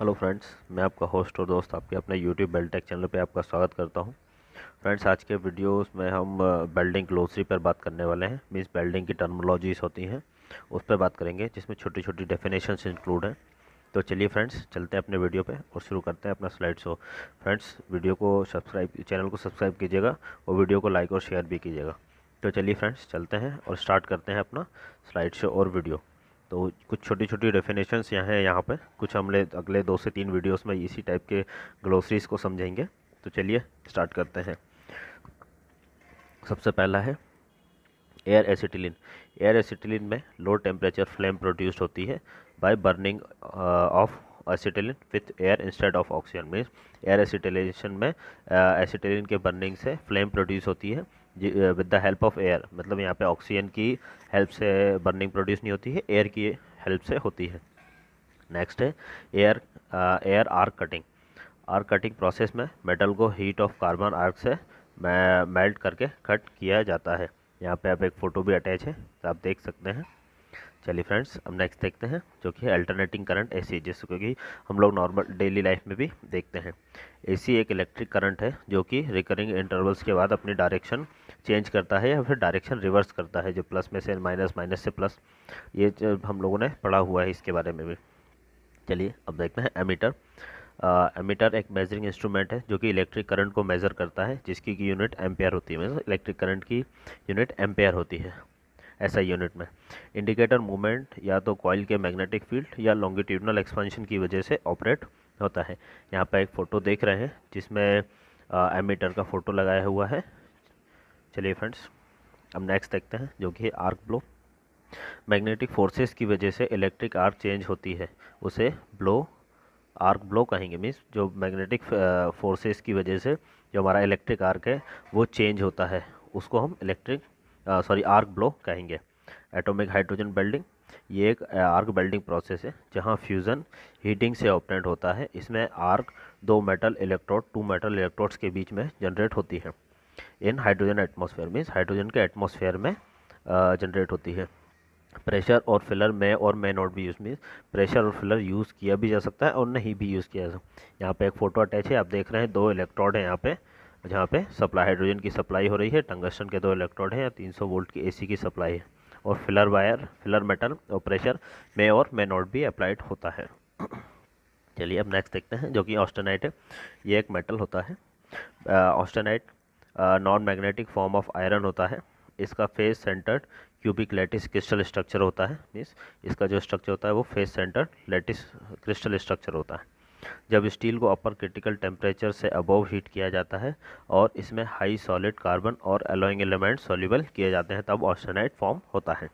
hello friends मैं आपका host और दोस्त आपके अपने यूट्यूब बेल्टेक चैनल पे आपका स्वागत करता हूं फ्रेंड्स आज के वीडियोस में हम बेल्डिंग ग्लोसरी पर बात करने वाले हैं मीन्स बेल्डिंग की टर्मोलॉजीज़ होती हैं उस पर बात करेंगे जिसमें छोटी छोटी डेफिनेशन इंक्लूड हैं तो चलिए फ्रेंड्स चलते हैं अपने वीडियो पर और शुरू करते हैं अपना स्लाइड शो फ्रेंड्स वीडियो को सब्सक्राइब चैनल को सब्सक्राइब कीजिएगा और वीडियो को लाइक और शेयर भी कीजिएगा तो चलिए फ्रेंड्स चलते हैं और स्टार्ट करते हैं अपना स्लाइड शो और वीडियो तो कुछ छोटी छोटी डेफिनेशंस यहाँ हैं यहाँ पर कुछ हम ले अगले दो से तीन वीडियोस में इसी टाइप के ग्लोसरीज़ को समझेंगे तो चलिए स्टार्ट करते हैं सबसे पहला है एयर एसिटिलिन एयर एसिटिलिन में लो टेम्परेचर फ्लेम प्रोड्यूस्ड होती है by burning of acetylene with air instead of oxygen means air acetylation में एसिटिलिन uh, के बर्निंग से फ्लेम प्रोड्यूस होती है with the help of air मतलब यहाँ पे ऑक्सीजन की हेल्प से बर्निंग प्रोड्यूस नहीं होती है एयर की हेल्प से होती है नेक्स्ट है air air arc cutting arc cutting process में मेटल को हीट ऑफ कार्बन आर्क से मेल्ट करके कट किया जाता है यहाँ पे आप एक फ़ोटो भी अटैच है तो आप देख सकते हैं चलिए फ्रेंड्स अब नेक्स्ट देखते हैं जो कि अल्टरनेटिंग करंट एसी जिसको कि हम लोग नॉर्मल डेली लाइफ में भी देखते हैं एसी एक इलेक्ट्रिक करंट है जो कि रिकरिंग इंटरवल्स के बाद अपनी डायरेक्शन चेंज करता है या फिर डायरेक्शन रिवर्स करता है जो प्लस में से माइनस माइनस से प्लस ये हम लोगों ने पढ़ा हुआ है इसके बारे में भी चलिए अब देखते हैं एमीटर एमीटर एक मेजरिंग इंस्ट्रूमेंट है जो कि इलेक्ट्रिक करंट को मेज़र करता है जिसकी की यूनिट एम्पेयर होती है मतलब इलेक्ट्रिक करंट की यूनिट एम्पेयर होती है ऐसा यूनिट में इंडिकेटर मूवमेंट या तो कॉयल के मैग्नेटिक फील्ड या लॉन्गिट्यूडनल एक्सपेंशन की वजह से ऑपरेट होता है यहाँ पर एक फ़ोटो देख रहे हैं जिसमें एमीटर का फ़ोटो लगाया हुआ है चलिए फ्रेंड्स अब नेक्स्ट देखते हैं जो कि है आर्क ब्लो मैग्नेटिक फोर्सेस की वजह से इलेक्ट्रिक आर्क चेंज होती है उसे ब्लो आर्क ब्लो कहेंगे मीन्स जो मैग्नेटिक फोर्सेस की वजह से जो हमारा इलेक्ट्रिक आर्क है वो चेंज होता है उसको हम इलेक्ट्रिक सॉरी आर्क ब्लो कहेंगे एटॉमिक हाइड्रोजन बेल्डिंग ये एक आर्क बेल्डिंग प्रोसेस है जहाँ फ्यूज़न हीटिंग से ऑपरेट होता है इसमें आर्क दो metal electrode two metal electrodes के बीच में जनरेट होती है in hydrogen atmosphere means hydrogen के एटमॉस्फेयर में जनरेट होती है प्रेशर और फिलर में और मे नॉट भी यूज़ मीन्स प्रेशर और फिलर यूज़ किया भी जा सकता है और नहीं भी यूज़ किया जा सकता यहाँ पे एक फ़ोटो अटैच है आप देख रहे हैं दो इलेक्ट्रॉड हैं यहाँ पे जहाँ पे सप्लाई हाइड्रोजन की सप्लाई हो रही है टंगस्टन के दो इलेक्ट्रॉड हैं तीन सौ वोल्ट की सी की सप्लाई है और फिलर वायर फिलर मेटल और प्रेशर मे और मे नॉट भी अप्लाइड होता है चलिए अब नेक्स्ट देखते हैं जो कि ऑस्टेनाइट है ये एक मेटल होता है austenite non magnetic form of iron होता है इसका face centred cubic lattice crystal structure होता है मीन्स इसका जो स्ट्रक्चर होता है वो face centred lattice crystal structure होता है जब स्टील को अपर क्रिटिकल टेम्परेचर से अबोव हीट किया जाता है और इसमें हाई सॉलिड कार्बन और एलोइंग एलिमेंट सोल्यूबल किए जाते हैं तब ऑस्टेनाइट फॉर्म होता है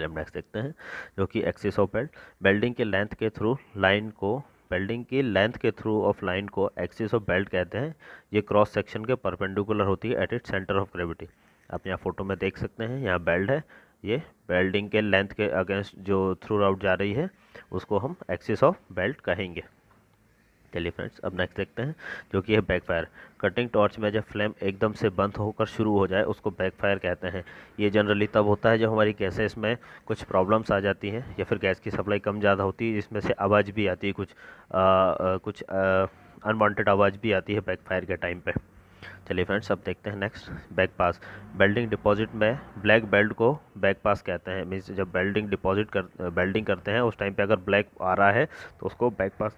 नेक्स्ट देखते हैं जो कि एक्सिस ऑफ बेल्ट बेल्डिंग के लेंथ के थ्रू लाइन को बेल्डिंग की लेंथ के थ्रू ऑफ लाइन को एक्सिस ऑफ बेल्ट कहते हैं ये क्रॉस सेक्शन के परपेंडिकुलर होती है at it centre of gravity आप यहाँ फोटो में देख सकते हैं यहाँ बेल्ट है ये बेल्डिंग के लेंथ के अगेंस्ट जो थ्रू आउट जा रही है उसको हम एक्सिस ऑफ बेल्ट कहेंगे चलिए फ्रेंड्स अब नेक्स्ट देखते हैं जो कि है बैकफायर कटिंग टॉर्च में जब फ्लेम एकदम से बंद होकर शुरू हो जाए उसको बैकफायर कहते हैं ये जनरली तब होता है जब हमारी गैसेस में कुछ प्रॉब्लम्स आ जाती हैं या फिर गैस की सप्लाई कम ज़्यादा होती है जिसमें से आवाज़ भी आती है कुछ आ, आ, कुछ अनवांटेड आवाज़ भी आती है बैकफायर के टाइम पर चलिए फ्रेंड्स अब देखते हैं next back pass welding deposit में ब्लैक बेल्ट को बैक पास कहते हैं मीन्स जब बेल्डिंग डिपॉजिट कर बेल्डिंग करते हैं उस टाइम पे अगर ब्लैक आ रहा है तो उसको बैक पास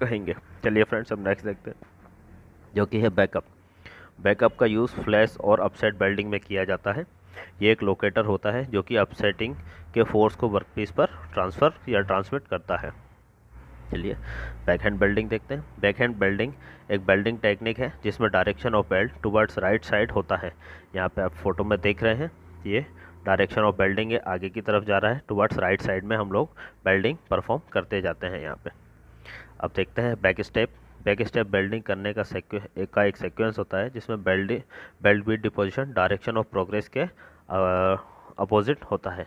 कहेंगे चलिए फ्रेंड्स अब नेक्स्ट देखते हैं जो कि है बैकअप बैकअप का यूज़ फ्लैश और अपसेट बेल्डिंग में किया जाता है ये एक लोकेटर होता है जो कि अपसेटिंग के फोर्स को वर्कपीस पर ट्रांसफ़र या ट्रांसमिट करता है चलिए बैक हैंड बेल्डिंग देखते हैं बैक हैंड बेल्डिंग एक बेल्डिंग टेक्निक है जिसमें direction of weld towards right side होता है यहाँ पे आप फोटो में देख रहे हैं ये डायरेक्शन ऑफ बेल्डिंग आगे की तरफ जा रहा है टूवर्ड्स राइट साइड में हम लोग बेल्डिंग परफॉर्म करते जाते हैं यहाँ पर अब देखते हैं back step back step welding करने का एक का एक सेक्वेंस होता है जिसमें weld weld bead deposition direction of progress के अपोजिट होता है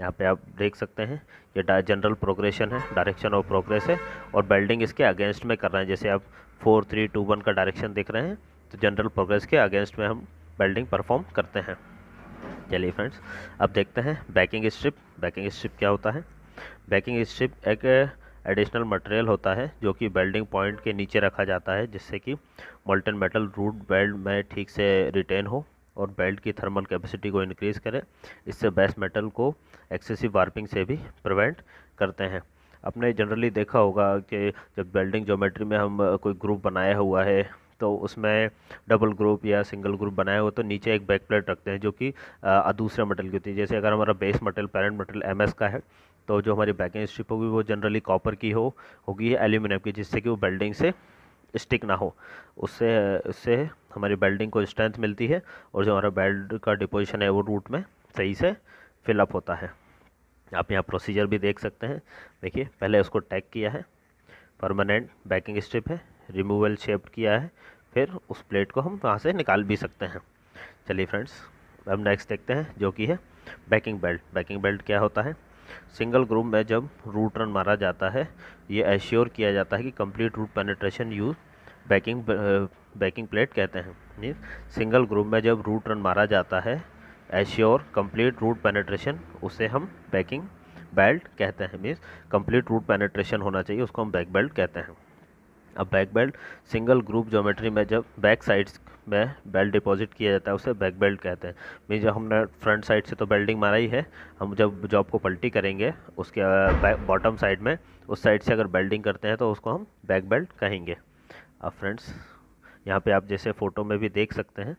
यहाँ पे आप देख सकते हैं ये जनरल प्रोग्रेशन है डायरेक्शन ऑफ प्रोग्रेस है और बेल्डिंग इसके अगेंस्ट में कर रहे हैं जैसे आप फोर थ्री टू वन का डायरेक्शन देख रहे हैं तो जनरल प्रोग्रेस के अगेंस्ट में हम बेल्डिंग परफॉर्म करते हैं चलिए फ्रेंड्स अब देखते हैं बैकिंग स्ट्रिप बैकिंग स्ट्रिप क्या होता है बैकिंग स्ट्रिप एक एडिशनल मटेरियल होता है जो कि वेल्डिंग पॉइंट के नीचे रखा जाता है जिससे कि मोल्टन मेटल रूट बेल्ट में ठीक से रिटेन हो और बेल्ट की थर्मल कैपेसिटी को इनक्रीज़ करें इससे बेस मेटल को एक्सेसिव वार्पिंग से भी प्रिवेंट करते हैं अपने जनरली देखा होगा कि जब बेल्डिंग ज्योमेट्री में हम कोई ग्रुप बनाया हुआ है तो उसमें डबल ग्रुप या सिंगल ग्रुप बनाए हो तो नीचे एक बैक प्लेट रखते हैं जो कि दूसरे मटेरियल की होती है जैसे अगर हमारा base material parent material M का है तो जो हमारी बैकिंग स्ट्रिप होगी वो जनरली कॉपर की हो होगी एल्यूमिनियम की जिससे कि वो बेल्डिंग से स्टिक ना हो उससे उससे हमारी बेल्डिंग को स्ट्रेंथ मिलती है और जो हमारा बेल्ट का डिपोजिशन है वो रूट में सही से फिलअप होता है आप यहाँ प्रोसीजर भी देख सकते हैं देखिए पहले उसको टैग किया है परमानेंट बैकिंग स्ट्रिप है रिमूवल शेप किया है फिर उस प्लेट को हम वहाँ से निकाल भी सकते हैं चलिए फ्रेंड्स अब नेक्स्ट देखते हैं जो कि है बैकिंग बेल्ट बैकिंग बेल्ट क्या होता है सिंगल ग्रूम में जब रूट रन मारा जाता है ये एश्योर किया जाता है कि complete root penetration use backing backing plate कहते हैं मीन सिंगल ग्रूम में जब रूट रन मारा जाता है एश्योर कंप्लीट रूट पेनेट्रेशन उसे हम बैकिंग बेल्ट कहते हैं मीन्स कंप्लीट रूट पेनेट्रेशन होना चाहिए उसको हम बैक बेल्ट कहते हैं अब back weld single groove geometry में जब बैक साइड्स में बेल्ट डिपॉजिट किया जाता है उसे बैक बेल्ट कहते हैं मीन जब हमने फ्रंट साइड से तो बेल्डिंग मारा ही है हम जब जॉब को पलटी करेंगे उसके बॉटम साइड में उस साइड से अगर बेल्डिंग करते हैं तो उसको हम बैक बेल्ट कहेंगे अब फ्रेंड्स यहाँ पे आप जैसे फ़ोटो में भी देख सकते हैं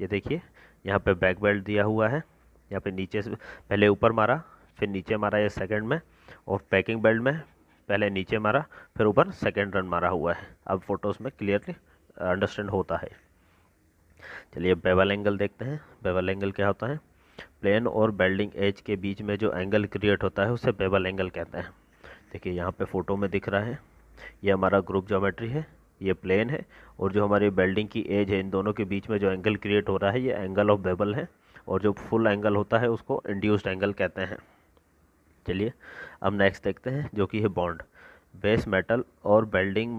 ये देखिए यहाँ पे बैक बेल्ट दिया हुआ है यहाँ पे नीचे से पहले ऊपर मारा फिर नीचे मारा ये सेकंड में और पैकिंग बेल्ट में पहले नीचे मारा फिर ऊपर सेकेंड रन मारा हुआ है अब फोटोज़ में क्लियरली अंडरस्टैंड होता है चलिए बेवल एंगल देखते हैं बेवल एंगल क्या होता है प्लेन और बेल्डिंग एज के बीच में जो एंगल क्रिएट होता है उसे बेवल एंगल कहते हैं देखिए यहाँ पे फ़ोटो में दिख रहा है ये हमारा ग्रुप जोमेट्री है ये प्लेन है और जो हमारी बेल्डिंग की एज है इन दोनों के बीच में जो एंगल क्रिएट हो रहा है ये एंगल ऑफ बेबल है और जो फुल एंगल होता है उसको इंड्यूस्ड एंगल कहते हैं चलिए अब नेक्स्ट देखते हैं जो कि है बॉन्ड बेस मेटल और बेल्डिंग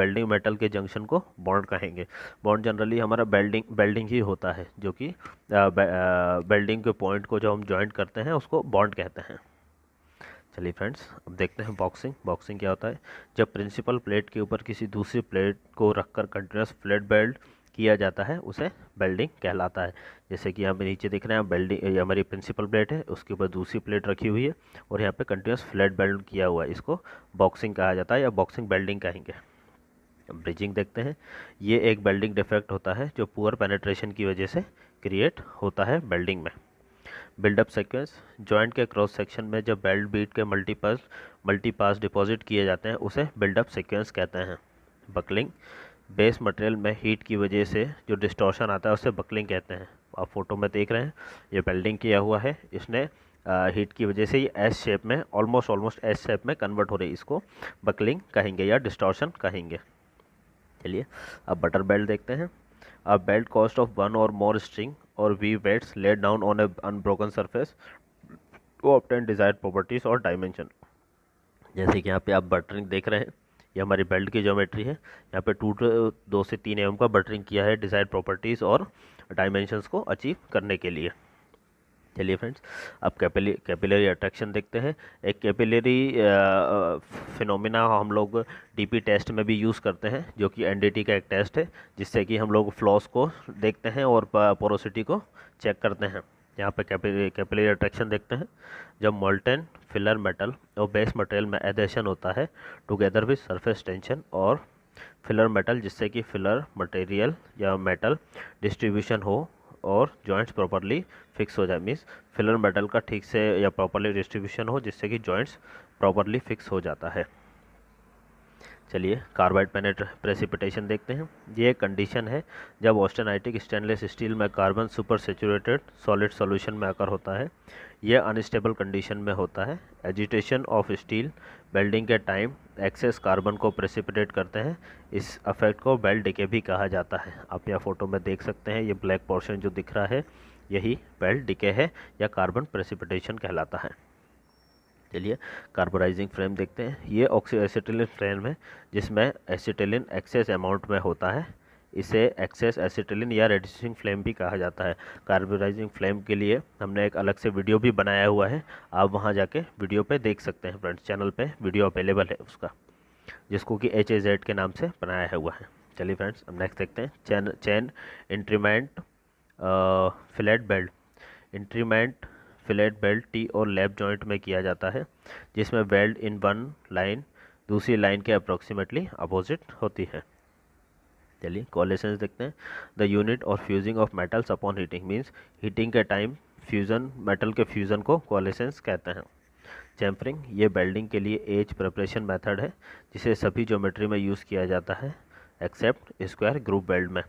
बेल्डिंग मेटल के जंक्शन को बॉन्ड कहेंगे बॉन्ड जनरली हमारा बेल्डिंग बेल्डिंग ही होता है जो कि बेल्डिंग के पॉइंट को जो हम जॉइंट करते हैं उसको बॉन्ड कहते हैं चलिए फ्रेंड्स अब देखते हैं बॉक्सिंग बॉक्सिंग क्या होता है जब प्रिंसिपल प्लेट के ऊपर किसी दूसरी प्लेट को रखकर कंटिन्यूस फ्लैट बेल्ट किया जाता है उसे बेल्डिंग कहलाता है जैसे कि यहाँ पे नीचे देख रहे हैं ये हमारी प्रिंसिपल प्लेट है उसके ऊपर दूसरी प्लेट रखी हुई है और यहाँ पे कंटिन्यूस फ्लैट बेल्ड किया हुआ है इसको बॉक्सिंग कहा जाता है या बॉक्सिंग बेल्डिंग कहेंगे ब्रिजिंग देखते हैं ये एक बेल्डिंग डिफेक्ट होता है जो पुअर पेनेट्रेशन की वजह से क्रिएट होता है बेल्डिंग में बिल्डअप सिक्वेंस जॉइंट के क्रॉस सेक्शन में जब बेल्ट बीट के मल्टीपल मल्टीपास डिपॉजिट किए जाते हैं उसे बिल्डअप सिक्वेंस कहते हैं बकलिंग बेस मटेरियल में हीट की वजह से जो डिस्टॉर्शन आता है उसे बकलिंग कहते हैं आप फोटो में देख रहे हैं ये वेल्डिंग किया हुआ है इसने हीट की वजह से ये एस शेप में ऑलमोस्ट ऑलमोस्ट एस शेप में कन्वर्ट हो रही है इसको बकलिंग कहेंगे या डिस्टॉर्शन कहेंगे चलिए अब बटर बेल्ट देखते हैं अब बेल्ट कॉस्ट ऑफ वन और मोर स्ट्रिंग और weaves laid down on a unbroken surface to obtain desire properties और डायमेंशन जैसे कि यहाँ पे आप बटरिंग देख रहे हैं ये हमारी बेल्ट की ज्योमेट्री है यहाँ पे टू दो से तीन एम का बटरिंग किया है डिज़ायर प्रॉपर्टीज़ और डायमेंशंस को अचीव करने के लिए चलिए फ्रेंड्स अब कैपिलरी कैपिलरी अट्रैक्शन देखते हैं एक कैपिलरी फिनोमिना हम लोग डीपी टेस्ट में भी यूज़ करते हैं जो कि एनडीटी का एक टेस्ट है जिससे कि हम लोग फ्लॉस को देखते हैं और पोरोसिटी को चेक करते हैं यहाँ पे कैपिलरी अट्रैक्शन देखते हैं जब मोल्टेन फिलर मेटल और बेस मटेरियल में एडेशन होता है टुगेदर विद सरफेस टेंशन और फिलर मेटल जिससे कि फिलर मटेरियल या मेटल डिस्ट्रीब्यूशन हो और जॉइंट्स प्रॉपरली फिक्स हो जाए मीन्स फिलर मेटल का ठीक से या प्रॉपरली डिस्ट्रीब्यूशन हो जिससे कि जॉइंट्स प्रॉपरली फिक्स हो जाता है चलिए कार्बाइड पेनेट प्रेसिपिटेशन देखते हैं ये एक कंडीशन है जब ऑस्टेनाइटिक स्टेनलेस स्टील में carbon super saturated solid solution में आकर होता है यह अनस्टेबल कंडीशन में होता है एजिटेशन ऑफ स्टील बेल्डिंग के टाइम एक्सेस कार्बन को प्रेसिपिटेट करते हैं इस अफेक्ट को बेल्ट डिके भी कहा जाता है आप यह फ़ोटो में देख सकते हैं ये ब्लैक पोर्शन जो दिख रहा है यही बेल्ट डिके है या कार्बन प्रेसिपिटेशन कहलाता है चलिए कार्बोराइजिंग फ्रेम देखते हैं ये ऑक्सी एसिटिलिन फ्रेम है जिसमें एसिटिलिन एक्सेस अमाउंट में होता है इसे एक्सेस एसिटिलिन या रेडिसिंग फ्लेम भी कहा जाता है कार्बोराइजिंग फ्लेम के लिए हमने एक अलग से वीडियो भी बनाया हुआ है आप वहाँ जाके वीडियो पे देख सकते हैं फ्रेंड्स चैनल पे वीडियो अवेलेबल है उसका जिसको कि एच जेड के नाम से बनाया है हुआ है चलिए फ्रेंड्स अब नेक्स्ट देखते हैं chain chain intermittent fillet weld intermittent fillet weld T और लेफ्ट जॉइंट में किया जाता है जिसमें वेल्ड इन वन लाइन दूसरी लाइन के अप्रोक्सीमेटली अपोजिट होती है चलिए कॉलेसेंस देखते हैं द यूनिट और fusing of metals upon heating means heating के टाइम फ्यूज़न मेटल के फ्यूज़न को कॉलेसेंस कहते हैं चैम्परिंग ये बेल्डिंग के लिए एज प्रिपरेशन मेथड है जिसे सभी ज्योमेट्री में यूज़ किया जाता है एक्सेप्ट स्क्वायर ग्रुप बेल्ट में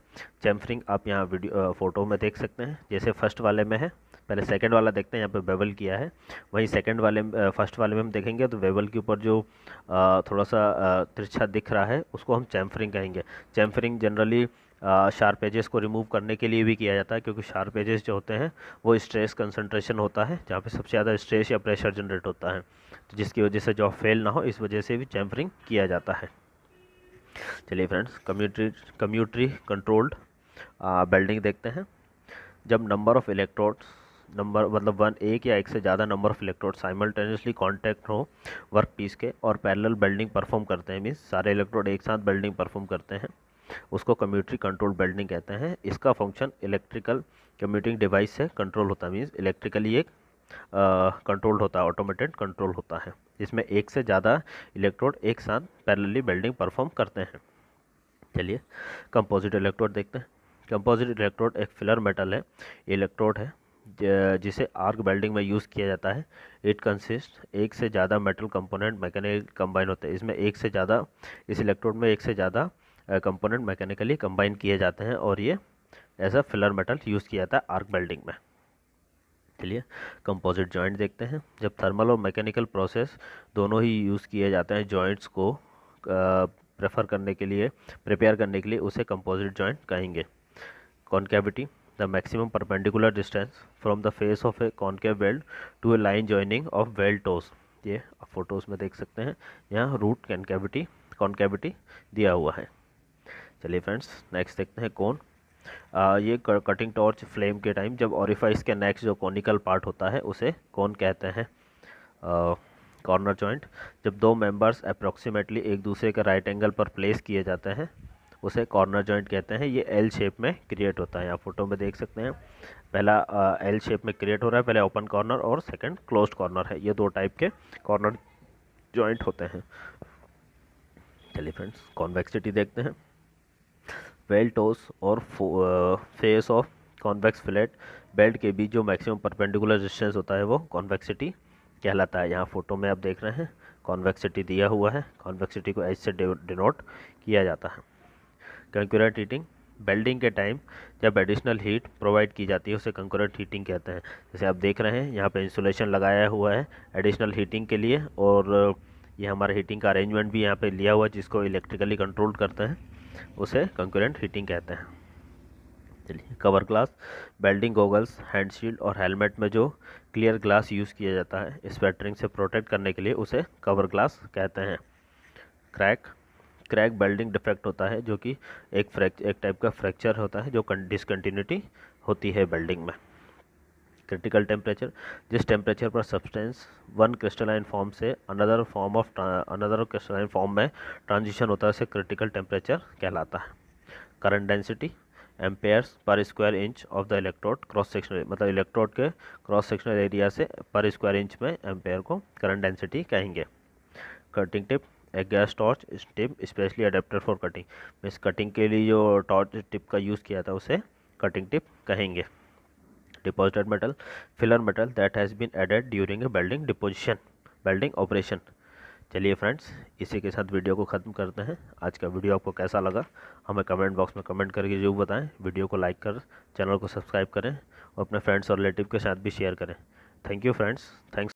चैम्फरिंग आप यहाँ वीडियो फ़ोटो में देख सकते हैं जैसे फर्स्ट वाले में है पहले सेकंड वाला देखते हैं यहाँ पे वेबल किया है वहीं सेकंड वाले फर्स्ट वाले में हम देखेंगे तो वेबल के ऊपर जो थोड़ा सा तिरछा दिख रहा है उसको हम चैम्फरिंग कहेंगे चैम्फरिंग जनरली शार्प एजेस को रिमूव करने के लिए भी किया जाता है क्योंकि शार्प एजेस जो होते हैं वो स्ट्रेस कंसनट्रेशन होता है जहाँ पर सबसे ज़्यादा स्ट्रेस या प्रेशर जनरेट होता है तो जिसकी वजह से जॉब फेल ना हो इस वजह से भी चैम्फरिंग किया जाता है चलिए friends commutator commutator controlled welding देखते हैं जब नंबर ऑफ़ इलेक्ट्रोड्स नंबर मतलब वन एक या एक से ज़्यादा number of electrode simultaneously contact हो वर्क पीस के और पैरेलल बेल्डिंग परफॉर्म करते हैं मीन्स सारे इलेक्ट्रोड एक साथ बेल्डिंग परफॉर्म करते हैं उसको कम्यूटरी कंट्रोल बेल्डिंग कहते हैं इसका फंक्शन इलेक्ट्रिकल कम्यूटिंग डिवाइस से कंट्रोल होता है मीन्स इलेक्ट्रिकली एक कंट्रोल्ड होता है ऑटोमेटेड कंट्रोल होता है इसमें एक से ज़्यादा इलेक्ट्रोड एक साथ पैरेलली बेल्डिंग परफॉर्म करते हैं चलिए कंपोजिट इलेक्ट्रोड देखते हैं कंपोजिट इलेक्ट्रोड एक फिलर मेटल है इलेक्ट्रोड है जिसे आर्क वेल्डिंग में यूज़ किया जाता है इट कंसिस्ट एक से ज़्यादा मेटल कंपोनेंट मैकेनिक कंबाइन होते हैं इसमें एक से ज़्यादा इस इलेक्ट्रोड में एक से ज़्यादा कंपोनेंट मैकेनिकली कंबाइन किए जाते हैं और ये as a filler metal use किया जाता है आर्क वेल्डिंग में चलिए कंपोजिट जॉइंट देखते हैं जब थर्मल और मैकेनिकल प्रोसेस दोनों ही यूज़ किए जाते हैं जॉइंट्स को प्रेफर करने के लिए प्रिपेयर करने के लिए उसे कंपोजिट जॉइंट कहेंगे concavity the maximum perpendicular distance from the face of a concave weld to a line joining of weld ये आप फोटोज में देख सकते हैं यहाँ रूट कैनकेविटी कॉन्केविटी दिया हुआ है चलिए फ्रेंड्स नेक्स्ट देखते हैं कौन आ, ये कटिंग टॉर्च फ्लेम के टाइम जब ऑरिफाइस के नेक्स्ट जो कॉनिकल पार्ट होता है उसे कौन कहते हैं कॉर्नर जॉइंट जब दो मेंबर्स अप्रॉक्सीमेटली एक दूसरे के राइट एंगल पर प्लेस किए जाते हैं उसे कॉर्नर जॉइंट कहते हैं ये एल शेप में क्रिएट होता है आप फोटो में देख सकते हैं पहला एल शेप में क्रिएट हो रहा है पहले ओपन कॉर्नर और सेकंड क्लोज कॉर्नर है ये दो टाइप के कॉर्नर जॉइंट होते हैं चलिए फ्रेंड्स कॉन्वेक्सिटी देखते हैं बेल टोस और face of convex fillet weld के बीच जो मैक्सिमम परपेंडिकुलर डिस्टेंस होता है वो कॉन्वेक्सिटी कहलाता है यहाँ फोटो में आप देख रहे हैं कॉन्वेक्सिटी दिया हुआ है कॉन्वेक्सिटी को एच से डिनोट किया जाता है कंक्यूरेंट हीटिंग बेल्डिंग के टाइम जब एडिशनल हीट प्रोवाइड की जाती है उसे कंक्यूरेंट हीटिंग कहते हैं जैसे आप देख रहे हैं यहाँ पे इंसुलेशन लगाया हुआ है एडिशनल हीटिंग के लिए और ये हमारा हीटिंग का अरेंजमेंट भी यहाँ पे लिया हुआ है जिसको इलेक्ट्रिकली कंट्रोल करते हैं उसे कंक्यूरेंट हीटिंग कहते हैं चलिए cover glass welding goggles hand shield और हेलमेट में जो क्लियर ग्लास यूज़ किया जाता है स्वेटरिंग से प्रोटेक्ट करने के लिए उसे कवर ग्लास कहते हैं क्रैक क्रैक बेल्डिंग डिफेक्ट होता है जो कि एक फ्रैक्च एक टाइप का फ्रैक्चर होता है जो डिसकन्टीन्यूटी होती है बेल्डिंग में क्रिटिकल टेम्परेचर जिस टेम्परेचर पर सब्सटेंस वन क्रिस्टलाइन फॉर्म से another form of another crystalline form में ट्रांजिशन होता है उसे क्रिटिकल टेम्परेचर कहलाता है current density amperes per square inch of the electrode cross sectional मतलब इलेक्ट्रोड के क्रॉस सेक्शनल एरिया से पर स्क्वायर इंच में एम्पेयर को करंट डेंसिटी कहेंगे कटिंग टिप एक gas torch tip specially adapter for cutting means cutting के लिए जो टॉर्च टिप का यूज़ किया था उसे कटिंग टिप कहेंगे deposited metal filler metal that has been added during a welding deposition welding operation चलिए फ्रेंड्स इसी के साथ वीडियो को ख़त्म करते हैं आज का वीडियो आपको कैसा लगा हमें कमेंट बॉक्स में कमेंट करके जरूर बताएं वीडियो को लाइक कर चैनल को सब्सक्राइब करें और अपने फ्रेंड्स और रिलेटिव के साथ भी शेयर करें थैंक यू फ्रेंड्स थैंक्स